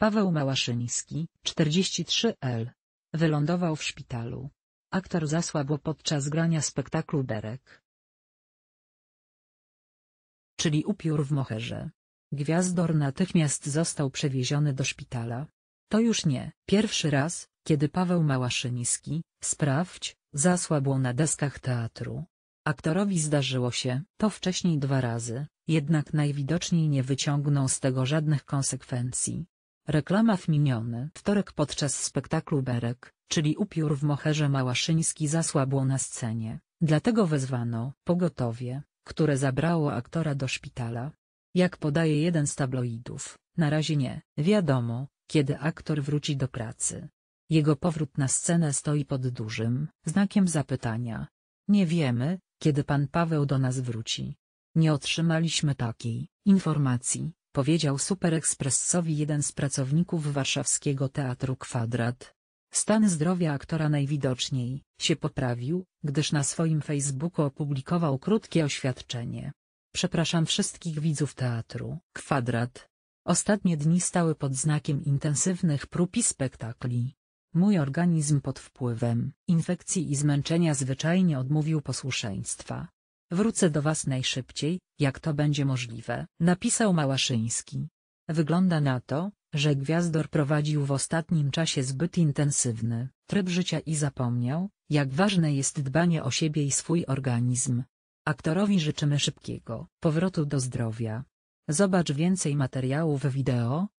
Paweł Małaszyński, 43L. Wylądował w szpitalu. Aktor zasłabł podczas grania spektaklu Berek. Czyli upiór w moherze. Gwiazdor natychmiast został przewieziony do szpitala. To już nie pierwszy raz, kiedy Paweł Małaszyński, sprawdź, zasłabł na deskach teatru. Aktorowi zdarzyło się to wcześniej dwa razy, jednak najwidoczniej nie wyciągnął z tego żadnych konsekwencji. Reklama w miniony wtorek podczas spektaklu Berek, czyli upiór w Moherze Małaszyński zasłabło na scenie, dlatego wezwano pogotowie, które zabrało aktora do szpitala. Jak podaje jeden z tabloidów, na razie nie wiadomo, kiedy aktor wróci do pracy. Jego powrót na scenę stoi pod dużym znakiem zapytania. Nie wiemy, kiedy pan Paweł do nas wróci. Nie otrzymaliśmy takiej informacji, powiedział superekspressowi jeden z pracowników warszawskiego Teatru Kwadrat. Stan zdrowia aktora najwidoczniej się poprawił, gdyż na swoim Facebooku opublikował krótkie oświadczenie. Przepraszam wszystkich widzów teatru Kwadrat. Ostatnie dni stały pod znakiem intensywnych prób i spektakli. Mój organizm pod wpływem infekcji i zmęczenia zwyczajnie odmówił posłuszeństwa. Wrócę do was najszybciej, jak to będzie możliwe, napisał Małaszyński. Wygląda na to, że Gwiazdor prowadził w ostatnim czasie zbyt intensywny tryb życia i zapomniał, jak ważne jest dbanie o siebie i swój organizm. Aktorowi życzymy szybkiego powrotu do zdrowia. Zobacz więcej materiałów wideo,